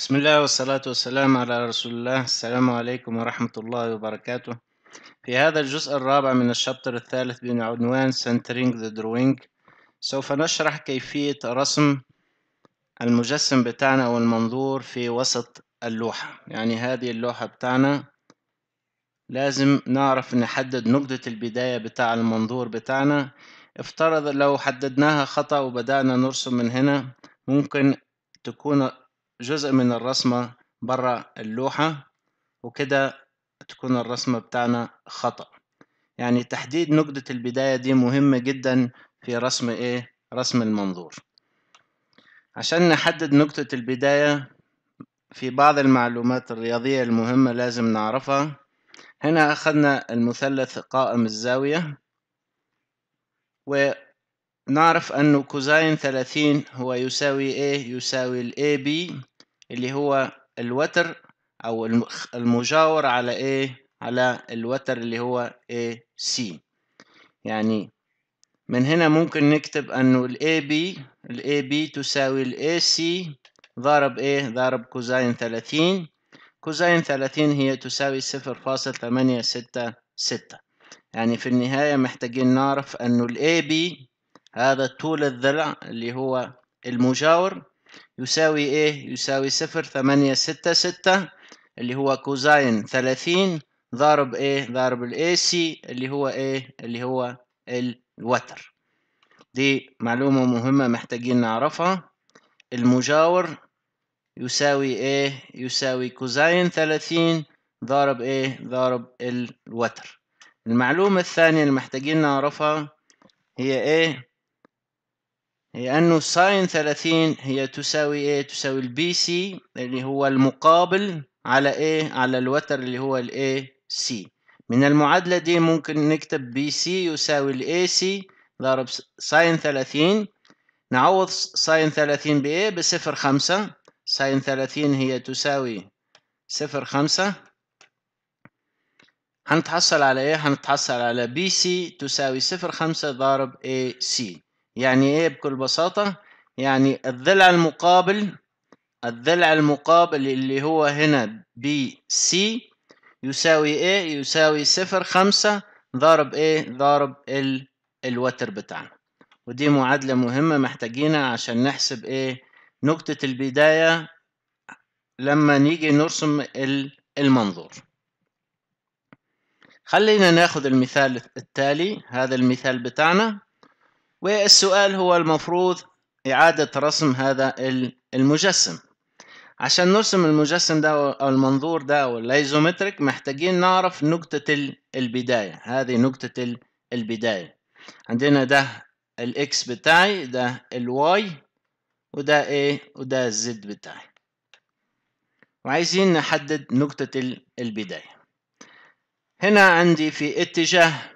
بسم الله والصلاة والسلام على رسول الله السلام عليكم ورحمة الله وبركاته في هذا الجزء الرابع من الشابتر الثالث بعنوان Centering the Drawing سوف نشرح كيفية رسم المجسم بتاعنا أو المنظور في وسط اللوحة يعني هذه اللوحة بتاعنا لازم نعرف نحدد نقطة البداية بتاع المنظور بتاعنا افترض لو حددناها خطأ وبدأنا نرسم من هنا ممكن تكون جزء من الرسمة برا اللوحة وكده تكون الرسمة بتاعنا خطأ يعني تحديد نقطة البداية دي مهمة جدا في رسم ايه رسم المنظور عشان نحدد نقطة البداية في بعض المعلومات الرياضية المهمة لازم نعرفها هنا أخذنا المثلث قائم الزاوية و نعرف أن كوزين ثلاثين هو يساوي إيه يساوي ال AB اللي هو الوتر أو المجاور على إيه على الوتر اللي هو AC يعني من هنا ممكن نكتب أنه ال AB ال AB تساوي الاي AC ضرب إيه ضرب كوزين ثلاثين كوزين ثلاثين هي تساوي صفر فاصل ثمانية ستة ستة يعني في النهاية محتاجين نعرف أنه ال AB هذا طول الضلع اللي هو المجاور يساوي ايه يساوي صفر ثمانية ستة ستة اللي هو كوزاين ثلاثين ضارب ايه ضارب الاي سي اللي هو ايه اللي هو الوتر دي معلومة مهمة محتاجين نعرفها المجاور يساوي ايه يساوي كوزاين ثلاثين ضارب ايه ضارب الوتر المعلومة الثانية اللي محتاجين نعرفها هي ايه هي أنه ساين 30 هي تساوي إيه؟ تساوي البي سي اللي هو المقابل على إيه؟ على الوتر اللي هو الاي سي من المعادلة دي ممكن نكتب بي سي يساوي الاي سي ضرب ساين 30 نعوض ساين 30 بإيه؟ بصفر خمسة ساين 30 هي تساوي صفر خمسة هنتحصل على إيه؟ هنتحصل على بي سي تساوي صفر خمسة ضرب اي سي يعني ايه بكل بساطة يعني الضلع المقابل الضلع المقابل اللي هو هنا بي سي يساوي ايه يساوي صفر خمسة ضرب ايه ضرب ال الوتر بتاعنا ودي معادلة مهمة محتاجينها عشان نحسب ايه نقطة البداية لما نيجي نرسم المنظور خلينا ناخد المثال التالي هذا المثال بتاعنا والسؤال هو المفروض إعادة رسم هذا المجسم عشان نرسم المجسم ده أو المنظور ده والأيزومتريك محتاجين نعرف نقطة البداية هذه نقطة البداية عندنا ده الإكس بتاعي ده الواي وده إيه وده الزد بتاعي وعايزين نحدد نقطة البداية هنا عندي في اتجاه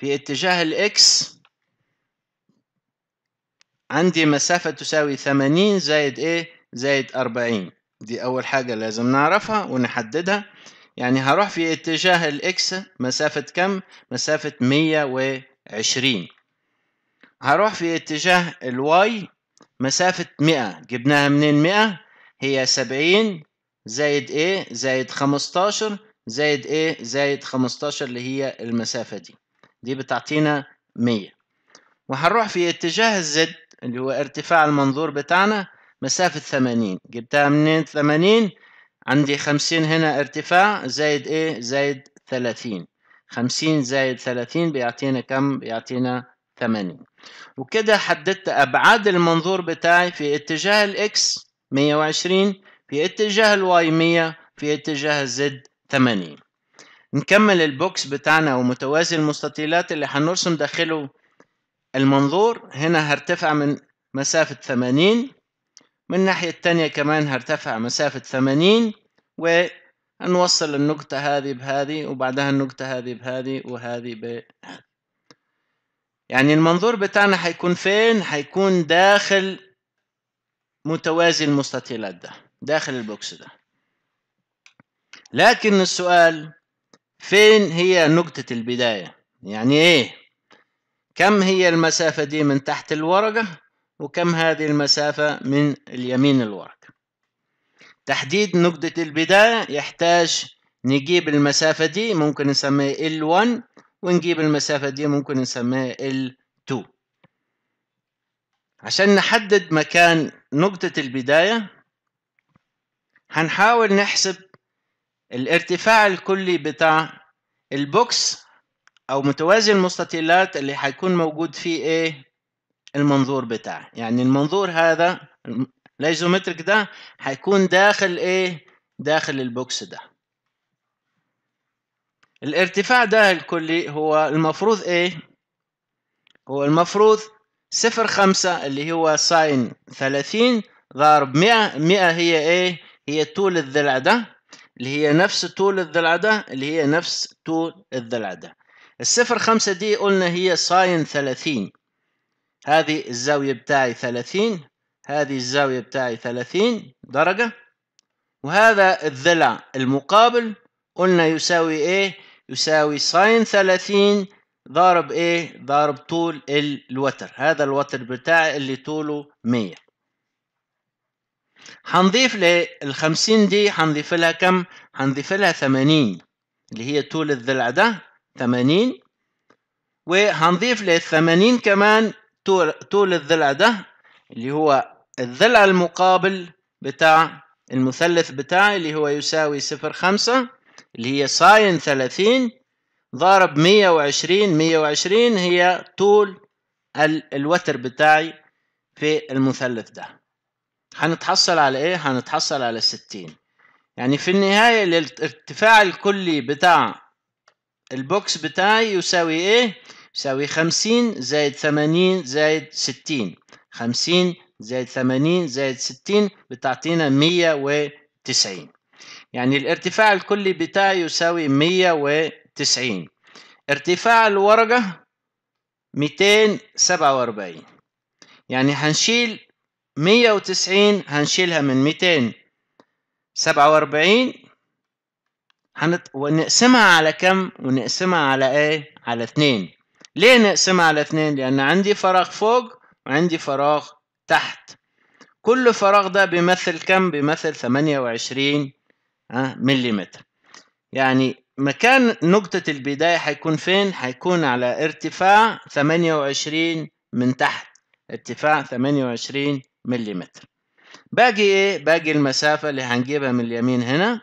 في اتجاه الإكس عندي مسافة تساوي 80 زائد ايه زائد 40 دي أول حاجة لازم نعرفها ونحددها يعني هروح في اتجاه الإكس مسافة كم؟ مسافة 120 هروح في اتجاه الواي مسافة 100 جبناها منين 100 هي 70 زائد ايه زائد 15 زائد ايه زائد 15 اللي هي المسافة دي دي بتعطينا 100 وهنروح في اتجاه الزد اللي هو ارتفاع المنظور بتاعنا مسافة ثمانين جبتها منين ثمانين عندي خمسين هنا ارتفاع زايد ايه زايد ثلاثين خمسين زايد ثلاثين بيعطينا كم بيعطينا ثمانين وكده حددت أبعاد المنظور بتاعي في اتجاه الإكس مية وعشرين في اتجاه الواي مية في اتجاه الزد ثمانين نكمل البوكس بتاعنا ومتوازي المستطيلات اللي حنرسم داخله المنظور هنا هرتفع من مسافة ثمانين من الناحية التانية كمان هرتفع مسافة ثمانين ونوصل النقطة هذه بهذه وبعدها النقطة هذه بهذه وهذه بهذه يعني المنظور بتاعنا هيكون فين؟ هيكون داخل متوازي المستطيلات ده داخل البوكس ده لكن السؤال فين هي نقطة البداية؟ يعني ايه؟ كم هي المسافة دي من تحت الورقة وكم هذه المسافة من اليمين الورقة تحديد نقطة البداية يحتاج نجيب المسافة دي ممكن نسميها L1 ونجيب المسافة دي ممكن نسميها L2 عشان نحدد مكان نقطة البداية هنحاول نحسب الارتفاع الكلي بتاع البوكس او متوازي المستطيلات اللي هيكون موجود فيه ايه المنظور بتاعه يعني المنظور هذا الايزومتريك ده هيكون داخل ايه داخل البوكس ده الارتفاع ده الكلي هو المفروض ايه هو المفروض صفر خمسة اللي هو ساين ثلاثين ضرب مئة مئة هي ايه هي طول الضلع ده اللي هي نفس طول الضلع ده اللي هي نفس طول الضلع ده الصفر خمسة دي قلنا هي ساين ثلاثين هذه الزاوية بتاعي ثلاثين هذه الزاوية بتاعي ثلاثين درجة وهذا الضلع المقابل قلنا يساوي ايه يساوي ساين ثلاثين ضارب ايه ضارب طول الوتر هذا الوتر بتاعي اللي طوله مية هنضيف للخمسين دي هنضيف لها كم هنضيف لها ثمانين اللي هي طول الضلع ده 80 وهنضيف 80 كمان طول الضلع ده اللي هو الضلع المقابل بتاع المثلث بتاعي اللي هو يساوي صفر خمسة اللي هي ساين ثلاثين ضارب مية وعشرين مية وعشرين هي طول ال الوتر بتاعي في المثلث ده هنتحصل على ايه؟ هنتحصل على ستين يعني في النهاية الارتفاع الكلي بتاع البوكس بتاعي يساوي ايه يساوي خمسين زائد ثمانين زائد ستين خمسين زائد ثمانين زائد ستين بتعطينا مية وتسعين يعني الارتفاع الكلي بتاعي يساوي مية وتسعين ارتفاع الورقة ميتين سبعة وأربعين يعني هنشيل مية وتسعين هنشيلها من ميتين سبعة وأربعين هنط... ونقسمها على كم ونقسمها على ايه على اثنين. ليه نقسمها على اثنين؟ لان عندي فراغ فوق وعندي فراغ تحت كل فراغ ده بيمثل كم بيمثل ثمانية وعشرين آه، مليمتر يعني مكان نقطة البداية هيكون فين هيكون على ارتفاع ثمانية وعشرين من تحت ارتفاع ثمانية وعشرين مليمتر باقي ايه باقي المسافة اللي هنجيبها من اليمين هنا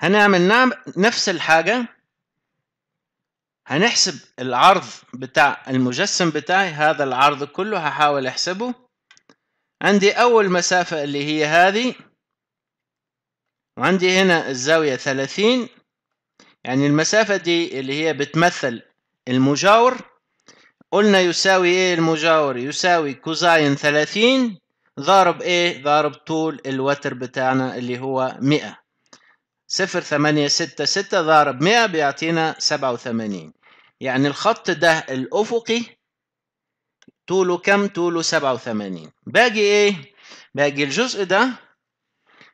هنعمل نعم- نفس الحاجة هنحسب العرض بتاع المجسم بتاعي هذا العرض كله هحاول احسبه عندي اول مسافة اللي هي هذه وعندي هنا الزاوية ثلاثين يعني المسافة دي اللي هي بتمثل المجاور قلنا يساوي ايه المجاور يساوي كوزاين ثلاثين ضارب ايه ضارب طول الوتر بتاعنا اللي هو مئة صفر ثمانية ستة ستة ضارب مية بيعطينا سبعة وثمانين يعني الخط ده الأفقي طوله كم؟ طوله سبعة وثمانين باقي إيه؟ باقي الجزء ده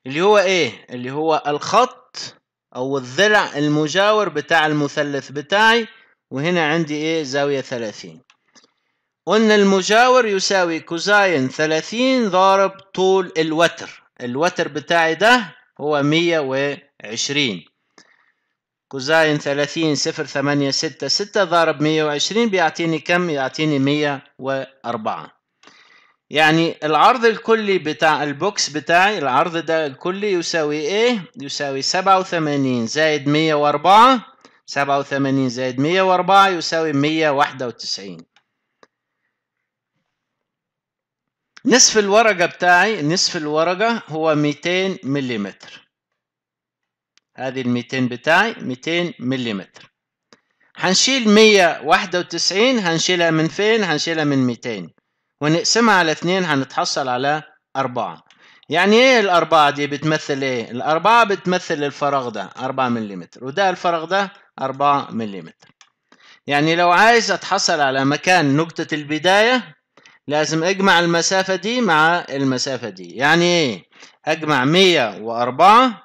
اللي هو إيه؟ اللي هو الخط أو الضلع المجاور بتاع المثلث بتاعي وهنا عندي إيه؟ زاوية ثلاثين قلنا المجاور يساوي كوزاين ثلاثين ضارب طول الوتر الوتر بتاعي ده هو مية وعشرين كوزاين ثلاثين صفر ثمانية ستة ستة ضرب مية وعشرين بيعطيني كم يعطيني مية وأربعة يعني العرض الكلي بتاع البوكس بتاعي العرض ده الكلي يساوي ايه يساوي سبعة وثمانين زائد مية وأربعة سبعة وثمانين زائد مية وأربعة يساوي مية واحدة وتسعين نصف الورقة بتاعي نصف الورقة هو 200 مليمتر هذه ال 200 بتاعي 200 مليمتر هنشيل 191 هنشيلها من فين هنشيلها من 200 ونقسمها على 2 هنتحصل على 4 يعني ايه الأربعة دي بتمثل ايه الأربعة بتمثل الفراغ ده 4 مليمتر وده الفراغ ده 4 مليمتر يعني لو عايز اتحصل على مكان نقطة البداية لازم اجمع المسافة دي مع المسافة دي يعني ايه اجمع مية واربعة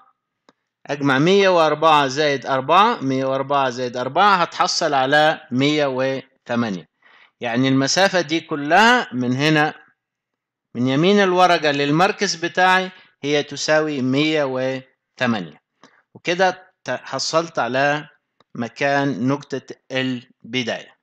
اجمع مية واربعة زائد اربعة مية واربعة زائد اربعة هتحصل على مية وتمانية يعني المسافة دي كلها من هنا من يمين الورقة للمركز بتاعي هي تساوي مية وتمانية وكده حصلت على مكان نقطة البداية